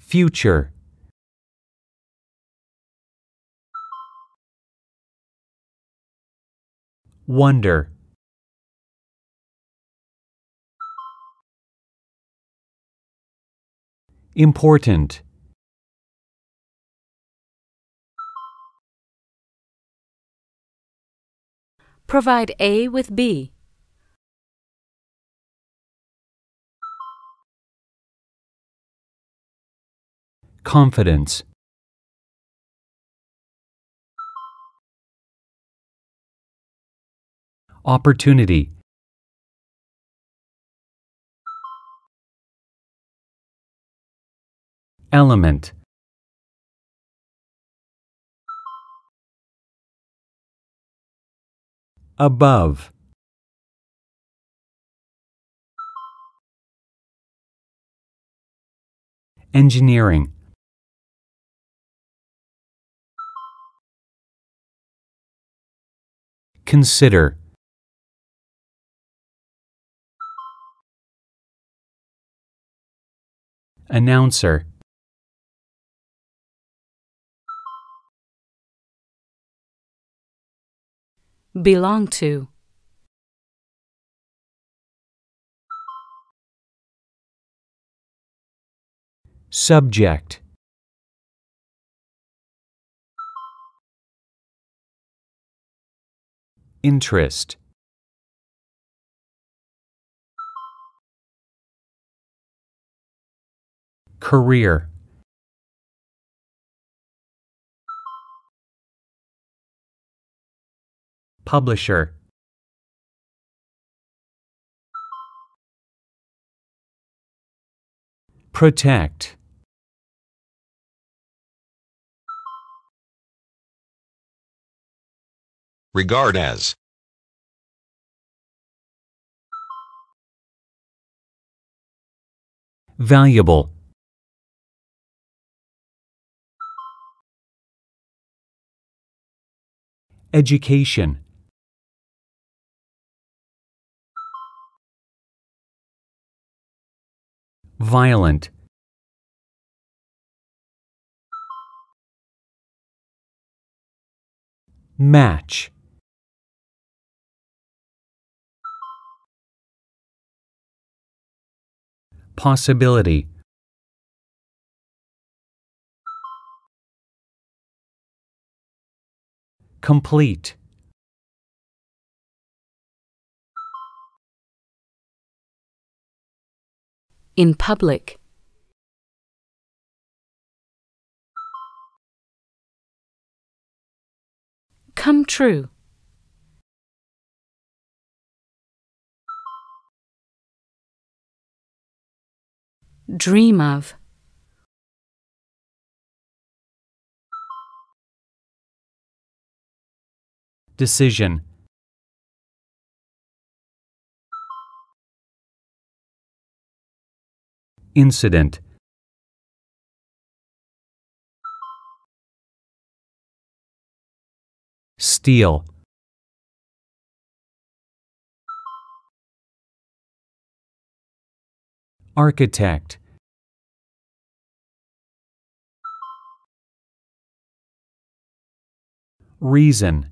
future wonder important provide A with B confidence opportunity element above engineering Consider Announcer Belong to Subject Interest Career Publisher Protect Regard as Valuable Education Violent Match possibility complete in public come true dream of. Decision Incident Steel Architect Reason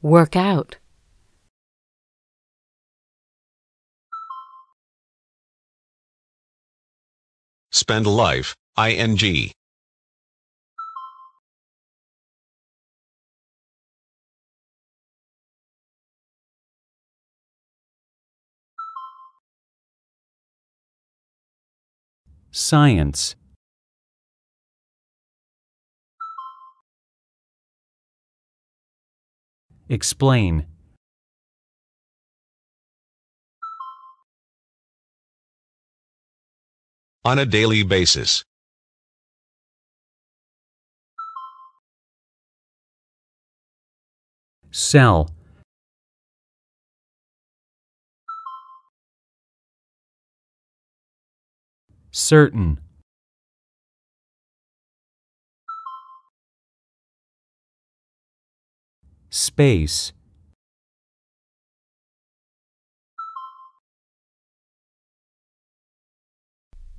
Work out. Spend life, ing. Science Explain On a daily basis. Sell certain space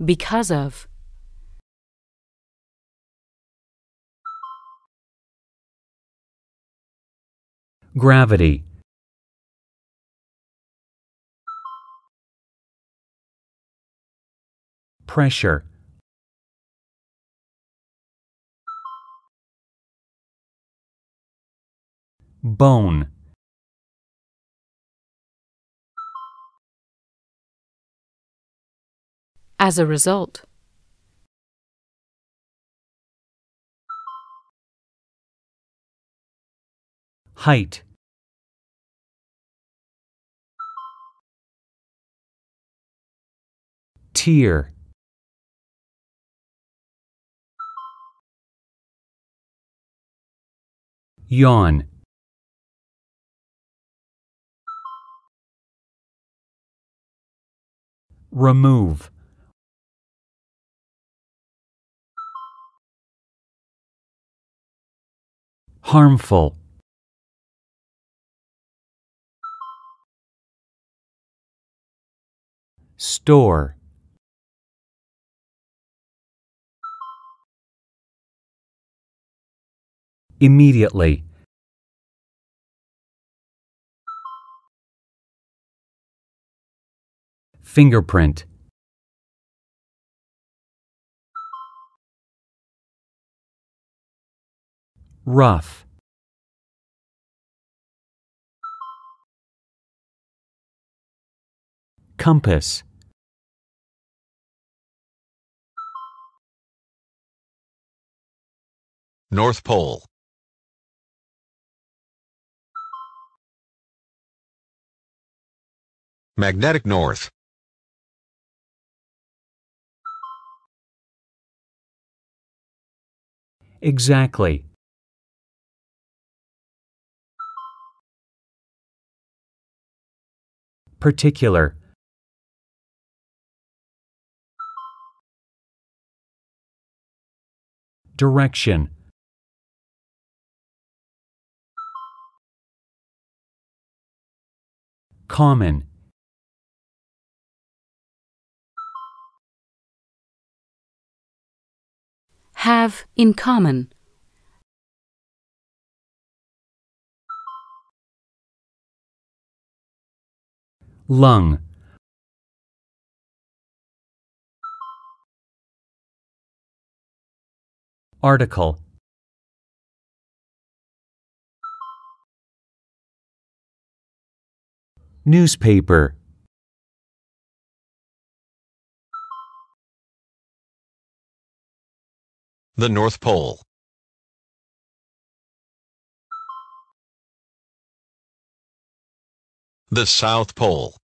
because of gravity pressure bone As a result Height Tear Yawn Remove Harmful Store immediately fingerprint rough compass North Pole Magnetic north. Exactly. Particular. Direction. Common. have in common. Lung Article Newspaper The North Pole The South Pole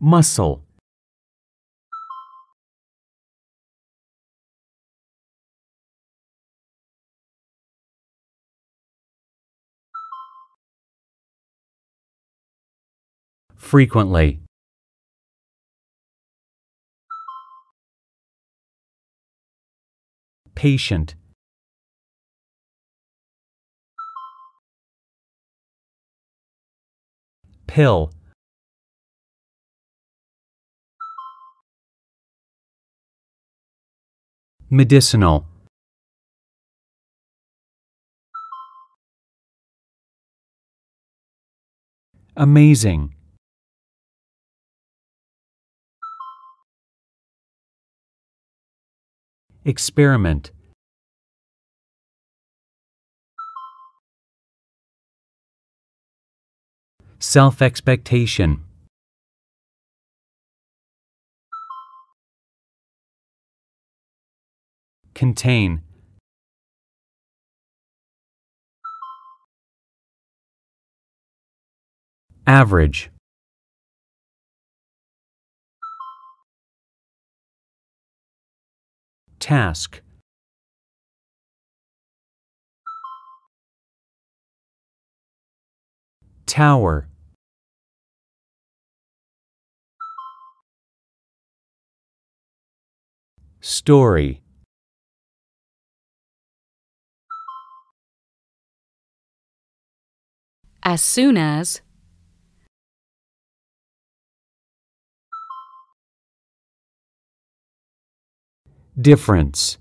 Muscle Frequently patient pill medicinal amazing Experiment Self expectation Contain Average Task Tower Story As soon as difference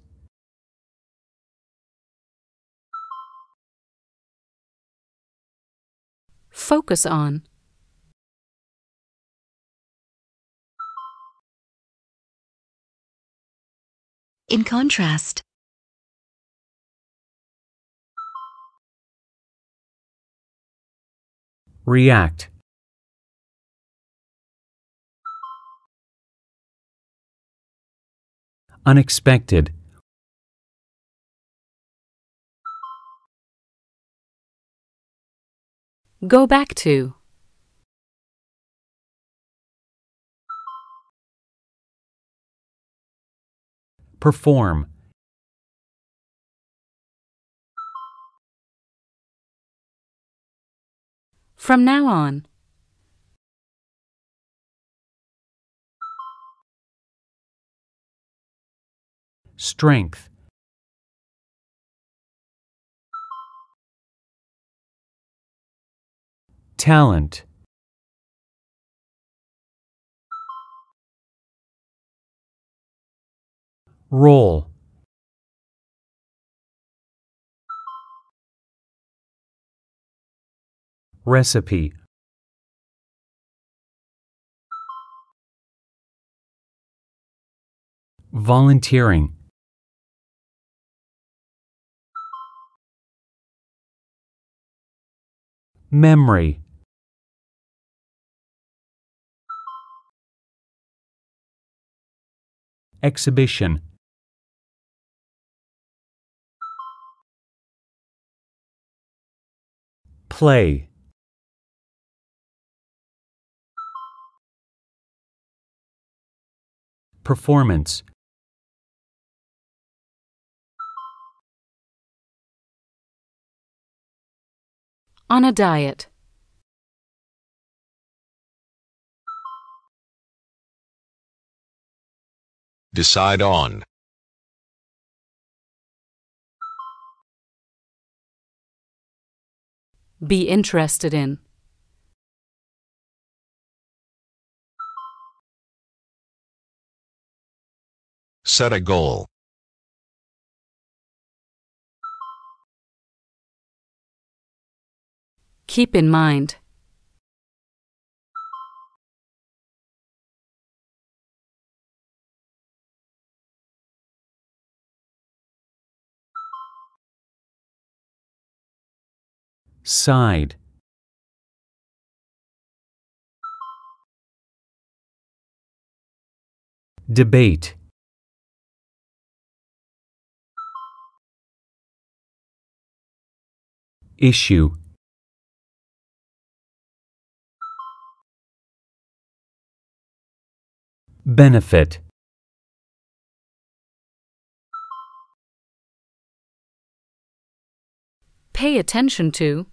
Focus on In contrast React unexpected Go back to. Perform. From now on. strength talent role recipe volunteering Memory Exhibition Play Performance on a diet. Decide on. Be interested in. Set a goal. Keep in mind. Side Debate Issue Benefit Pay attention to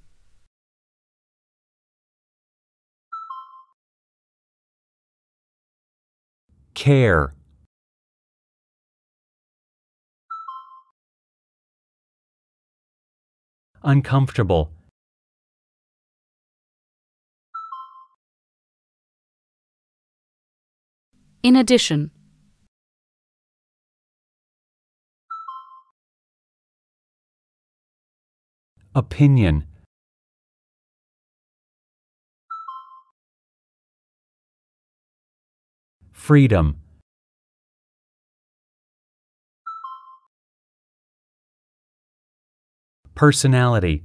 Care Uncomfortable In addition, opinion freedom personality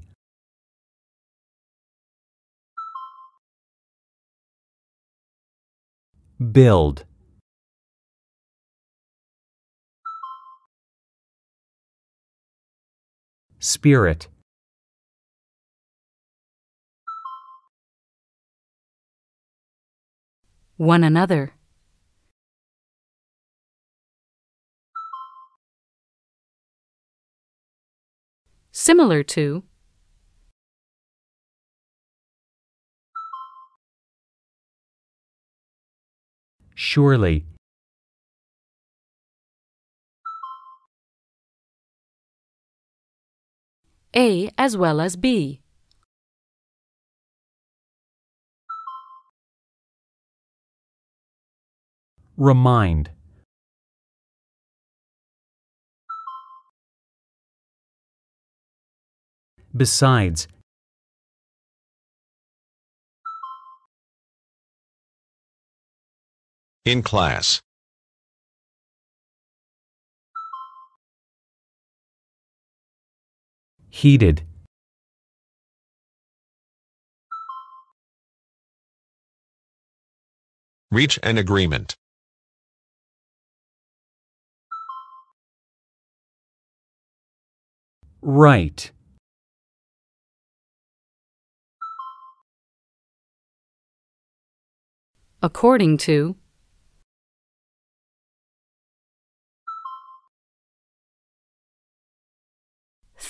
build spirit one another. Similar to Surely A as well as B. Remind Besides In class heated reach an agreement right according to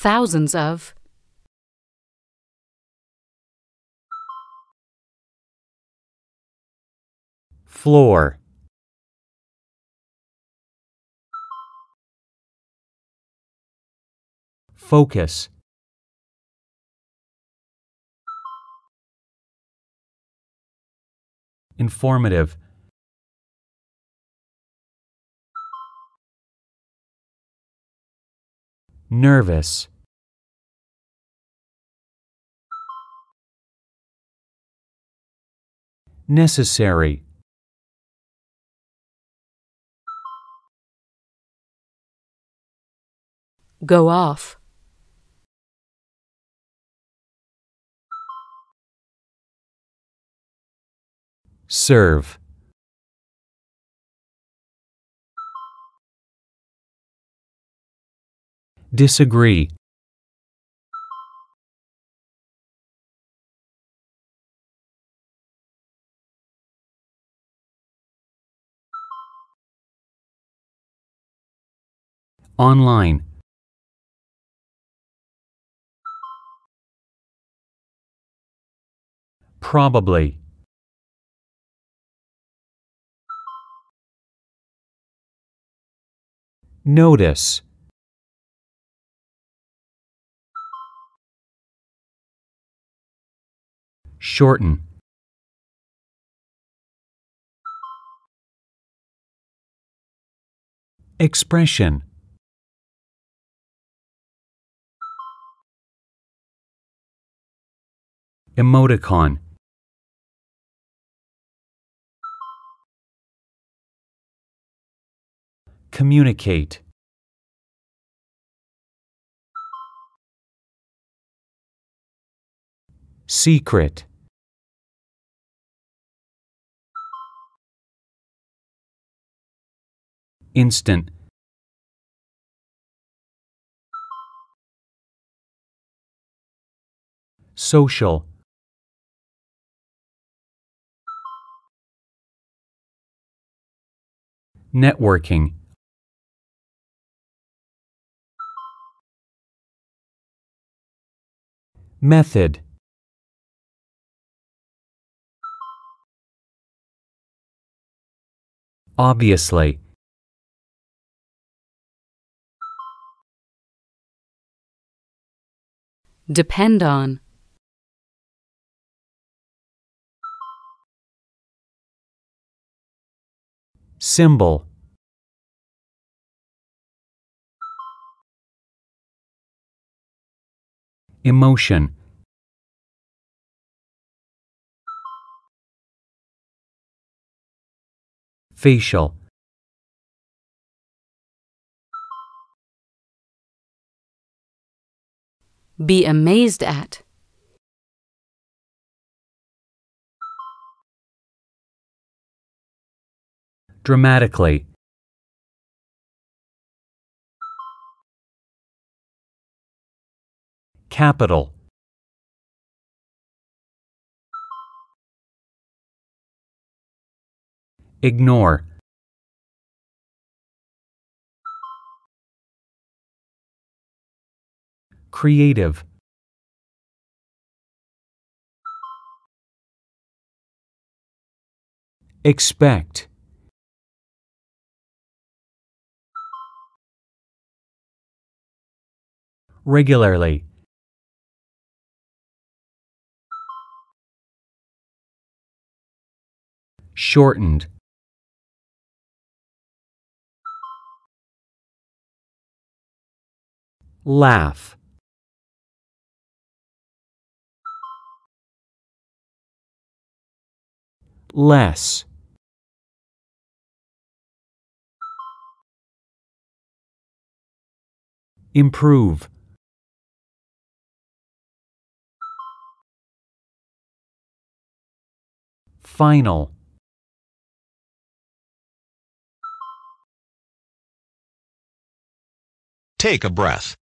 thousands of floor focus informative nervous Necessary Go off. Serve. Disagree. online probably notice shorten expression Emoticon Communicate Secret Instant Social networking method obviously depend on Symbol Emotion Facial Be amazed at dramatically capital ignore creative expect regularly shortened laugh less improve Final Take a breath.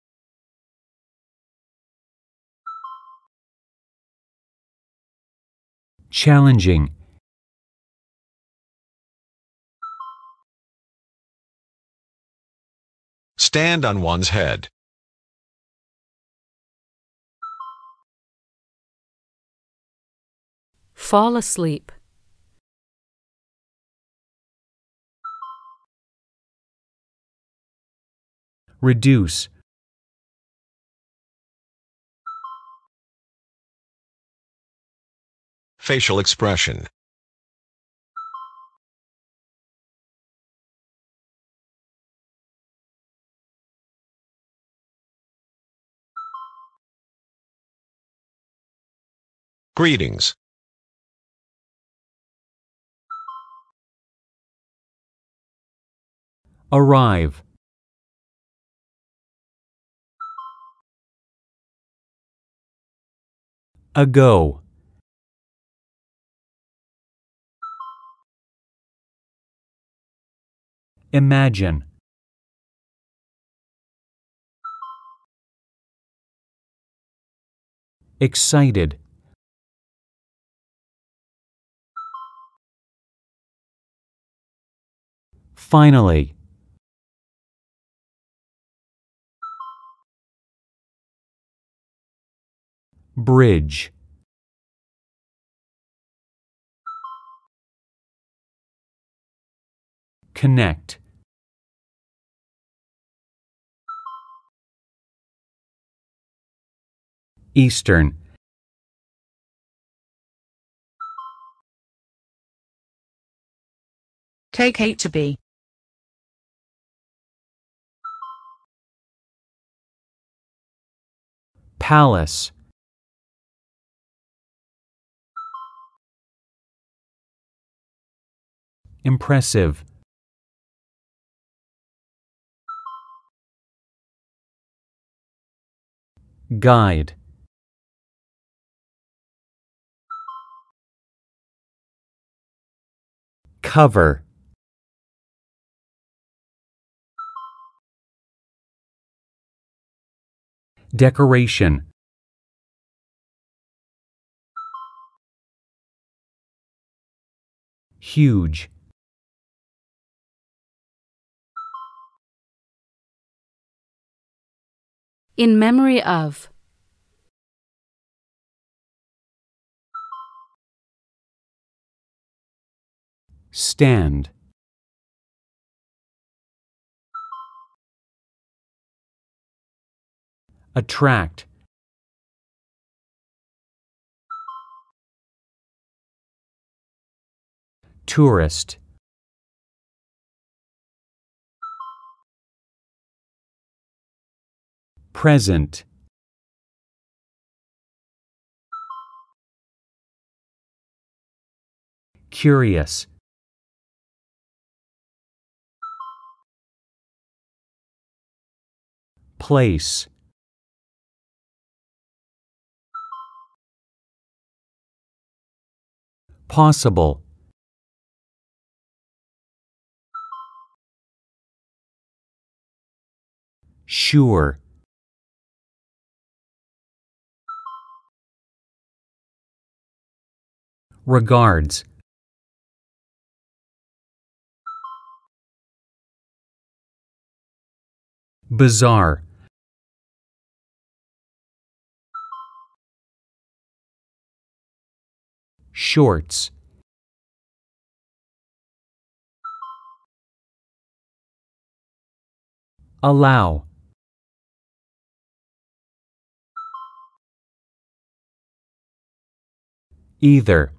Challenging Stand on one's head. Fall asleep. reduce facial expression Greetings. Arrive. ago Imagine Excited Finally Bridge. Connect. Eastern. Take eight to be. Palace. Impressive Guide Cover Decoration Huge In memory of. Stand. Attract. Tourist. Present Curious Place Possible Sure Regards Bizarre Shorts Allow Either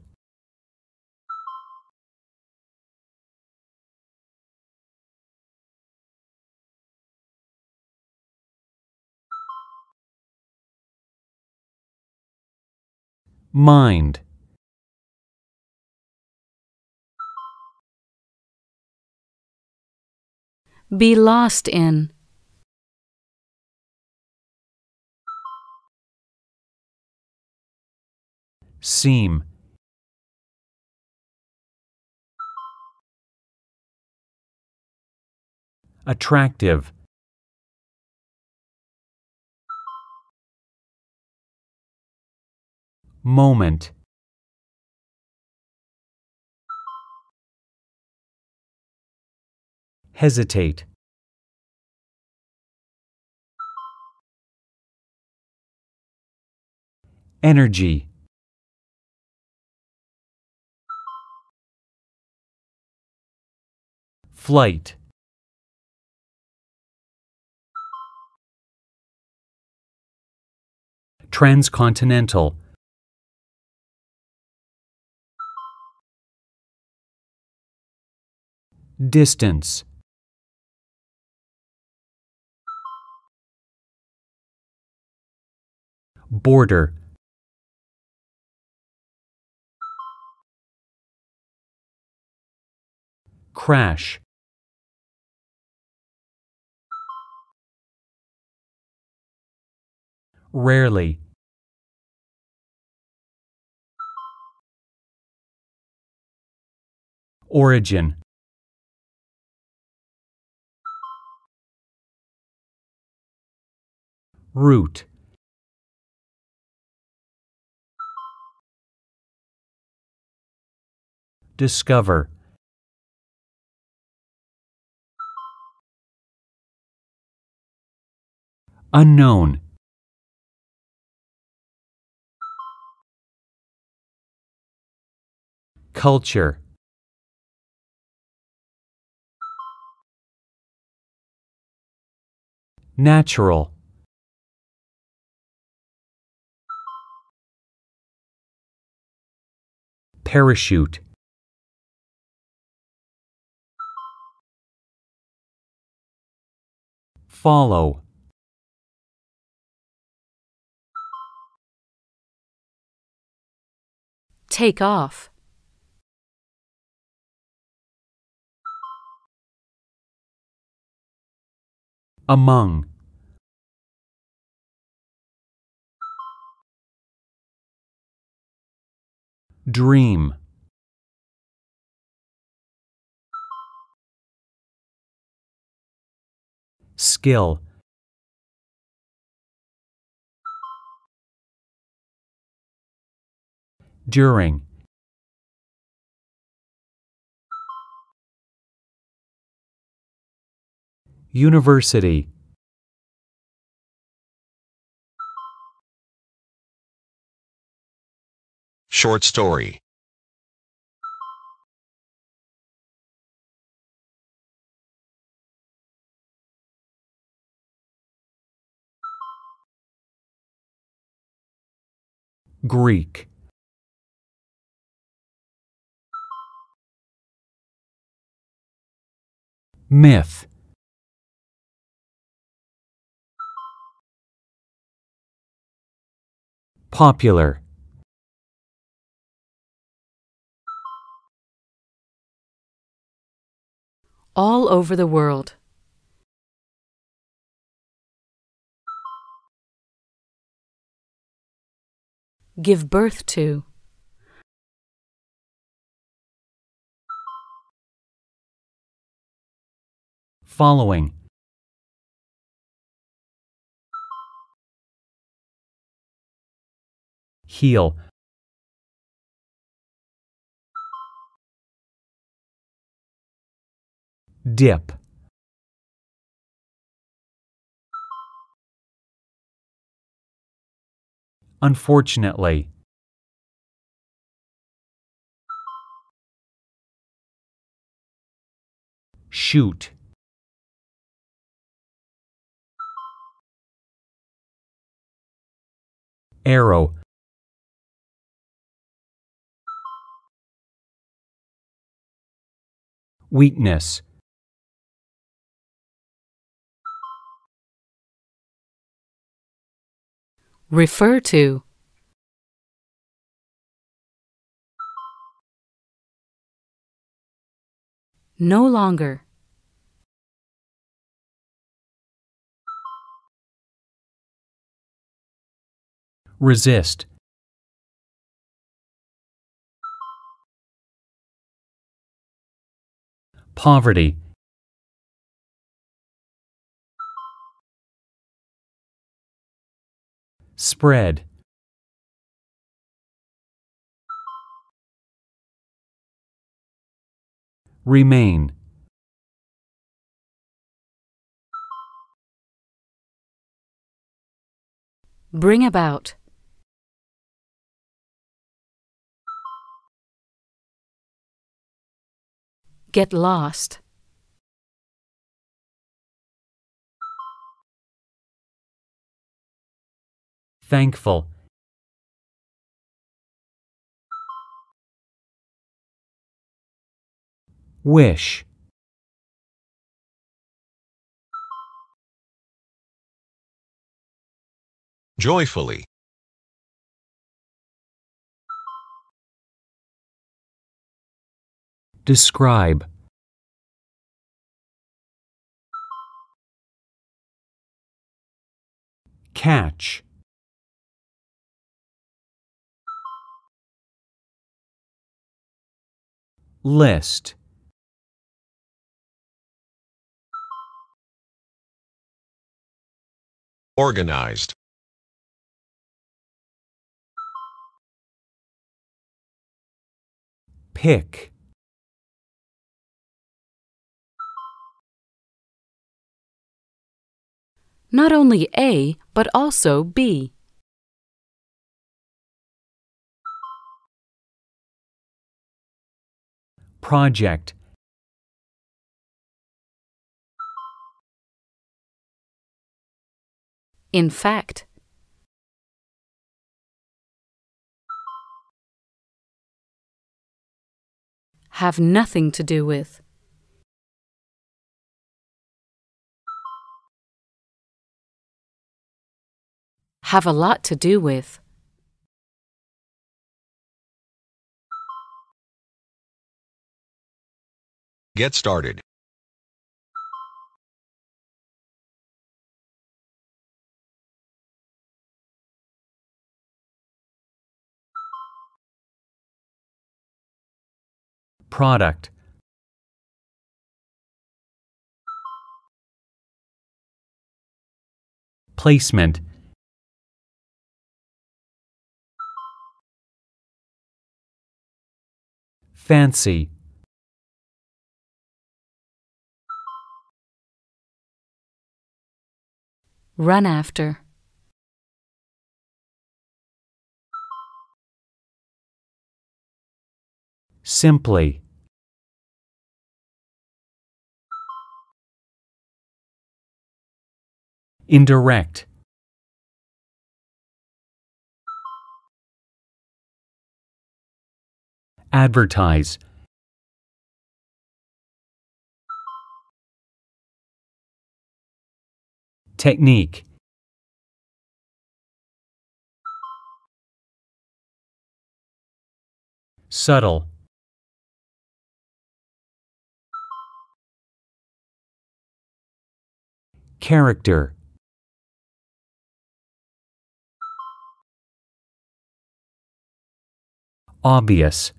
mind. Be lost in. Seem. Attractive. moment hesitate energy flight transcontinental Distance Border Crash Rarely Origin root. Discover. Unknown. Culture. Natural. Parachute Follow Take off Among Dream Skill During University Short story Greek Myth Popular all over the world. Give birth to. Following. Heal. dip unfortunately shoot arrow weakness Refer to No longer Resist Poverty Spread Remain Bring about Get lost thankful wish joyfully describe catch List Organized Pick Not only A, but also B. project In fact, have nothing to do with. Have a lot to do with. Get started. Product Placement Fancy Run after. Simply. Indirect. Advertise. Technique Subtle Character Obvious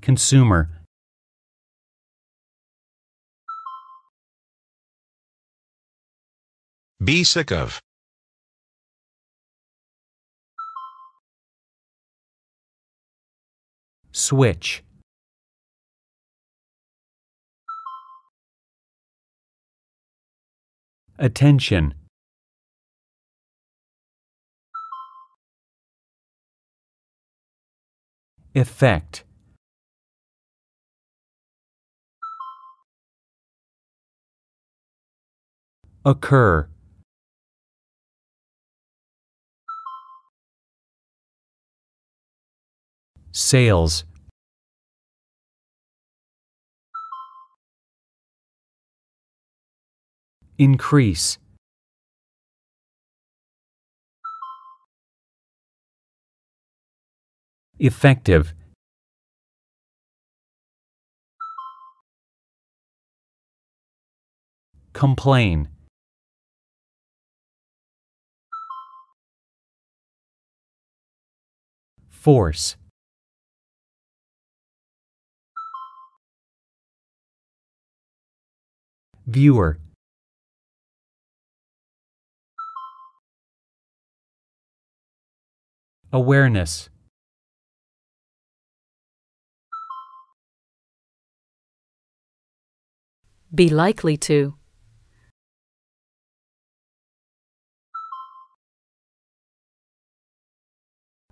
Consumer Be sick of. Switch. Attention. Effect. Occur. sales increase effective complain force Viewer Awareness Be likely to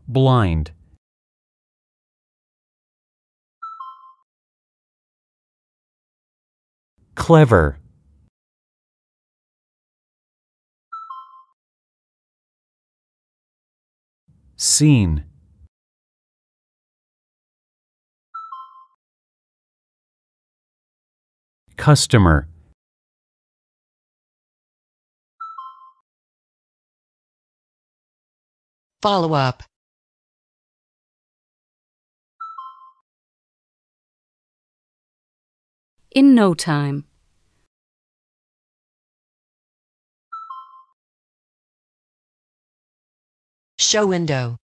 Blind Clever Seen. Customer. Follow up. In no time. Show window.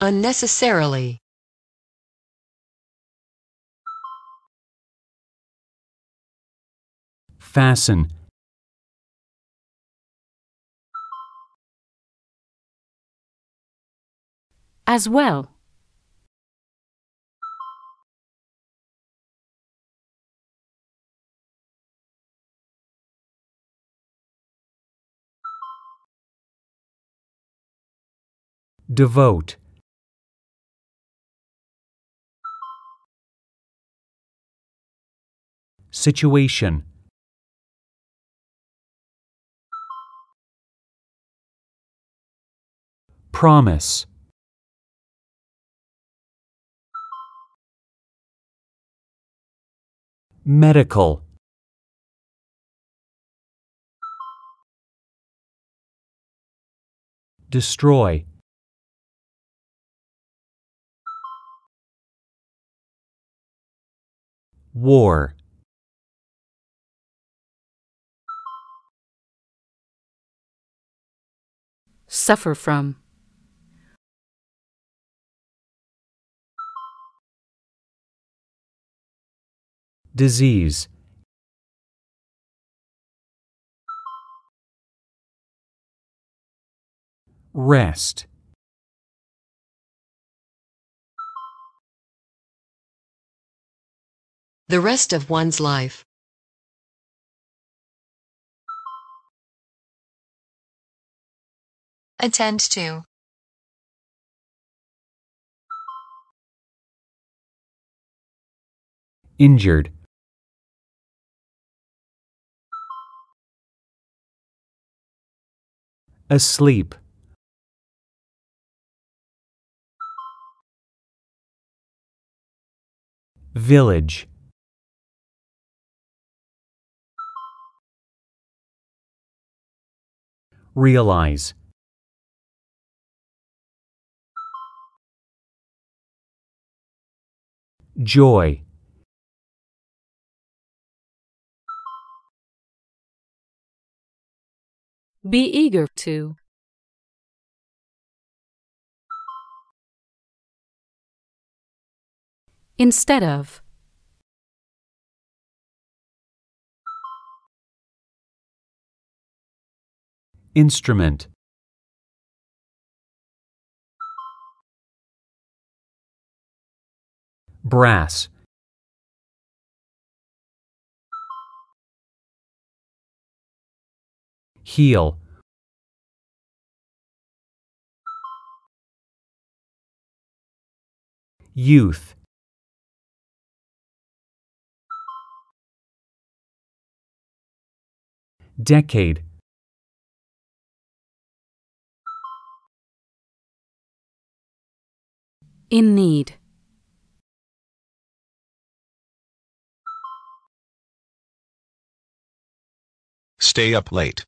Unnecessarily. Fasten. As well. Devote Situation Promise Medical Destroy War Suffer from Disease Rest the rest of one's life. Attend to. Injured. Asleep. Village. Realize Joy Be eager to. Instead of. Instrument Brass Heel Youth Decade in need. Stay up late.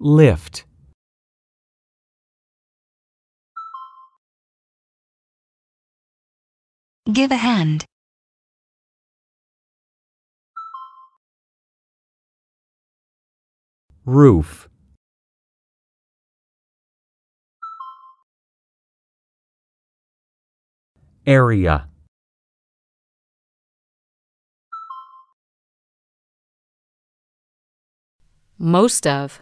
Lift. Give a hand. Roof. area most of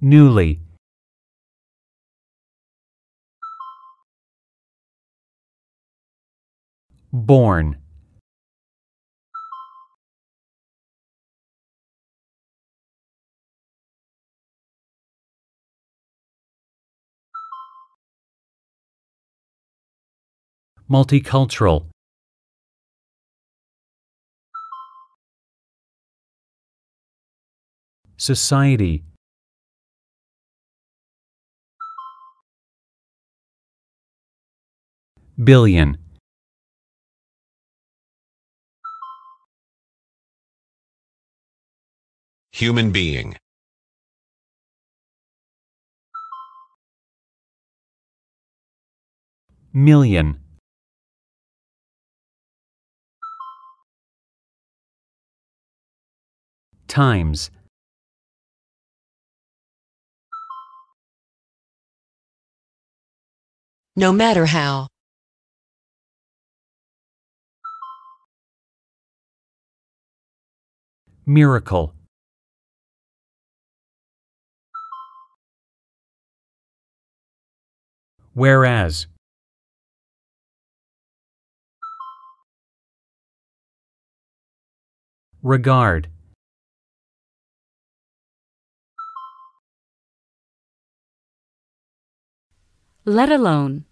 newly born multicultural society billion human being million times no matter how. Miracle Whereas Regard let alone.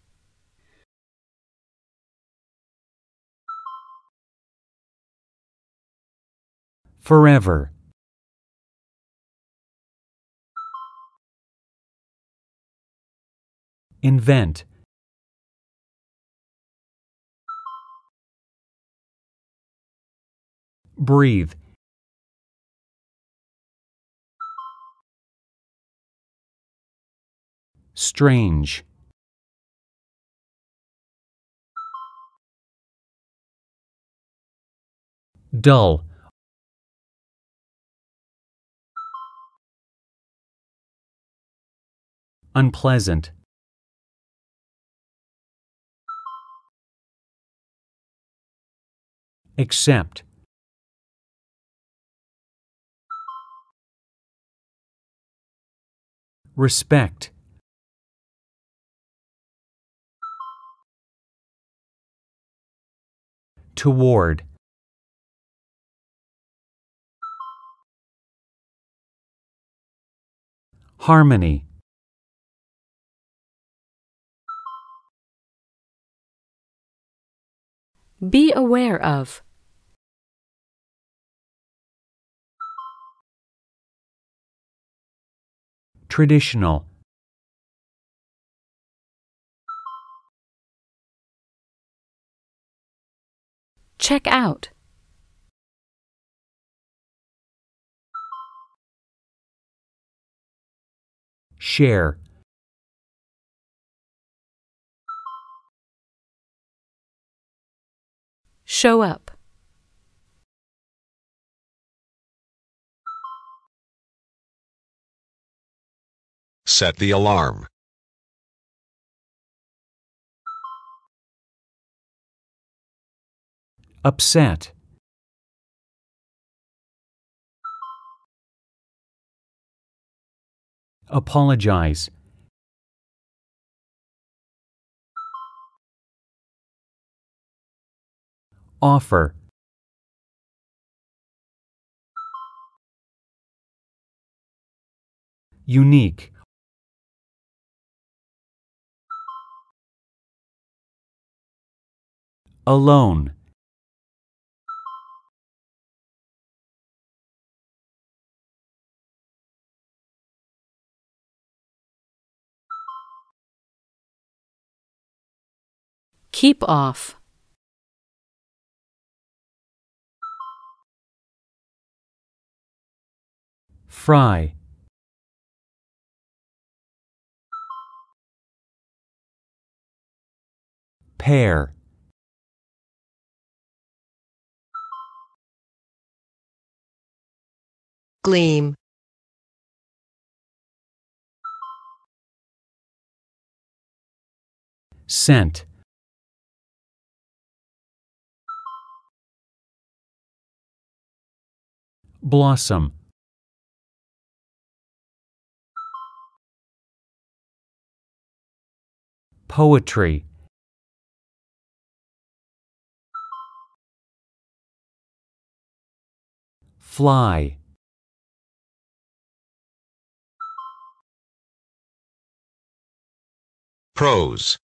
Forever. Invent. Breathe. Strange. dull unpleasant accept respect toward Harmony Be aware of. Traditional. Check out. share Show up. Set the alarm. Upset. Apologize Offer Unique Alone Keep off. Fry. Pear. Gleam. Scent. Blossom Poetry Fly Prose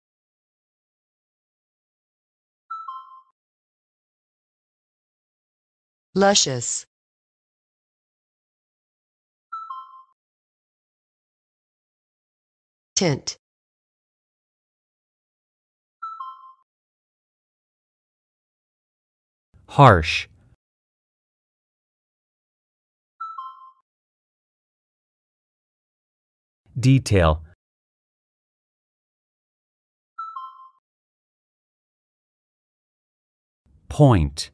Luscious tint harsh detail point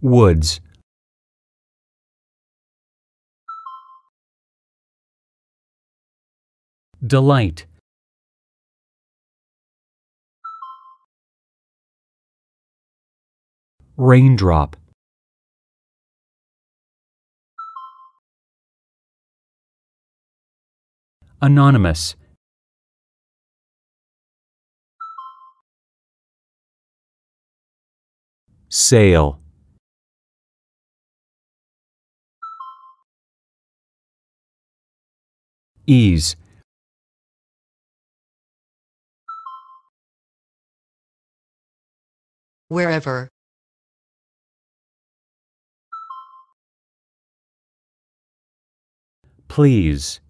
woods delight raindrop anonymous sale ease wherever Please